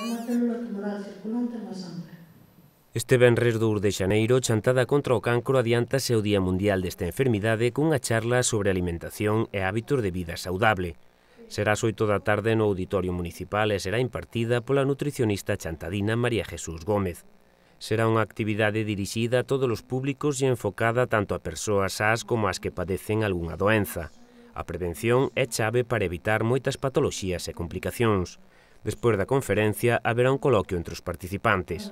Unha célula tumoral circulante na sangue. Este venres 2 de xaneiro, chantada contra o cancro, adiántase o Día Mundial desta enfermidade cunha charla sobre alimentación e hábitos de vida saudable. Será as 8 da tarde no Auditorio Municipal e será impartida pola nutricionista chantadina María Jesús Gómez. Será unha actividade dirixida a todos os públicos e enfocada tanto a persoas as como as que padecen algunha doenza. A prevención é chave para evitar moitas patoloxías e complicacións. Despois da conferencia, haberá un coloquio entre os participantes.